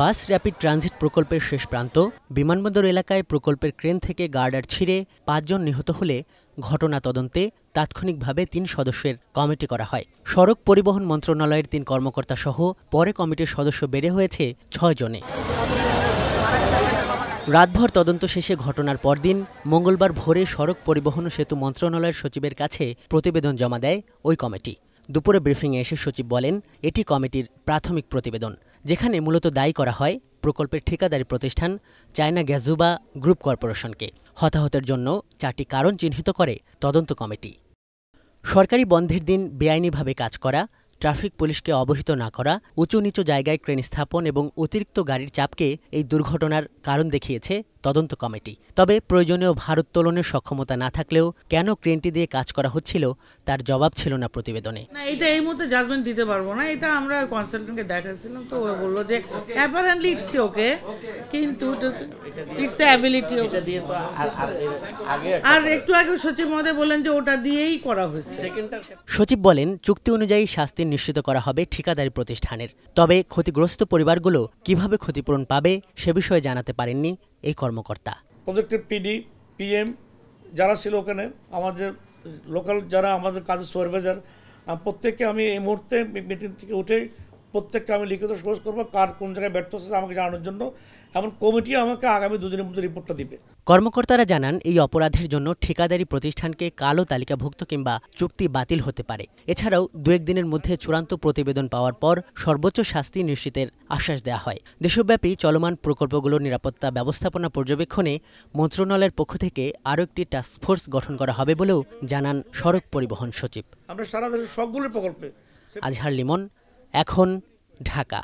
বাস rapid transit প্রকল্পের শেষ প্রান্ত বিমানবন্দর এলাকায় প্রকল্পের ক্রেন থেকে গার্ডার ছিঁড়ে পাঁচজন নিহত হলে ঘটনা তদন্তে তাৎক্ষণিকভাবে তিন সদস্যের কমিটি করা হয় সড়ক পরিবহন মন্ত্রণালয়ের তিন কর্মকর্তা সহ পরে কমিটির সদস্য বেড়ে হয়েছে ছয় জনে রাতভর তদন্ত শেষে ঘটনার পরদিন মঙ্গলবার ভোরে সড়ক পরিবহন সেতু মন্ত্রণালয়ের সচিবের কাছে প্রতিবেদন জমা দেয় ওই কমিটি দুপুরে ব্রিফিংয়ে এসে সচিব বলেন এটি কমিটির প্রাথমিক প্রতিবেদন যেখানে মূলত দায়ী করা হয় প্রকল্পের ঠিকাদারি প্রতিষ্ঠান চায়না গ্যাজুবা গ্রুপ কর্পোরেশনকে হতাহতের জন্য চারটি কারণ চিহ্নিত করে তদন্ত কমিটি সরকারি বন্ধের দিন বেআইনিভাবে কাজ করা ট্রাফিক পুলিশকে অবহিত না করা উঁচু নিচু জায়গায় ক্রেন স্থাপন এবং অতিরিক্ত গাড়ির চাপকে এই দুর্ঘটনার কারণ দেখিয়েছে তদন্ত কমিটি তবে প্রয়োজনীয় ভারোত্তোলনের সক্ষমতা না থাকলেও কেন ক্রেনটি দিয়ে কাজ করা হচ্ছিল তার জবাব ছিল না প্রতিবেদনে এটা এই মুহূর্তে জাজমেন্ট দিতে পারবো না এটা আমরা কনসালটেন্টকে দেখাচ্ছিলাম তো ও বললো যে অ্যাপারেন্টলি ইটস ওকে কিন্তু ইটস দ্য অ্যাবিলিটি আর একটু আগে সচিব মহোদয় বলেন যে ওটা দিয়েই করা হয়েছে সচিব বলেন চুক্তি অনুযায়ী শাস্তি নিশ্চিত করা হবে ঠিকাদারি প্রতিষ্ঠানের তবে ক্ষতিগ্রস্ত পরিবারগুলো কিভাবে ক্ষতিপূরণ পাবে সে বিষয়ে জানাতে পারেননি এই কর্মকর্তা প্রজেক্টের পিডি পিএম যারা ছিল ওখানে আমাদের লোকাল যারা আমাদের কাজের সুপারভাইজার প্রত্যেককে আমি এই মুহূর্তে মিটিং থেকে উঠে প্রত্যেককে আমি লিখিত সোর্স করবো কার কোন জায়গায় ব্যর্থ হচ্ছে আমাকে জানানোর জন্য এমন কমিটি আমাকে আগামী দুদিনের মধ্যে রিপোর্টটা দিবে কর্মকর্তারা জানান এই অপরাধের জন্য ঠিকাদারি প্রতিষ্ঠানকে কালো তালিকাভুক্ত কিংবা চুক্তি বাতিল হতে পারে এছাড়াও দু একদিনের মধ্যে চূড়ান্ত প্রতিবেদন পাওয়ার পর সর্বোচ্চ শাস্তি নিশ্চিতের আশ্বাস দেওয়া হয় দেশব্যাপী চলমান প্রকল্পগুলোর নিরাপত্তা ব্যবস্থাপনা পর্যবেক্ষণে মন্ত্রণালয়ের পক্ষ থেকে আরও একটি টাস্কফোর্স গঠন করা হবে বলেও জানান সড়ক পরিবহন সচিব আমরা সারা দেশের সবগুলো প্রকল্পে আজহার লিমন এখন ঢাকা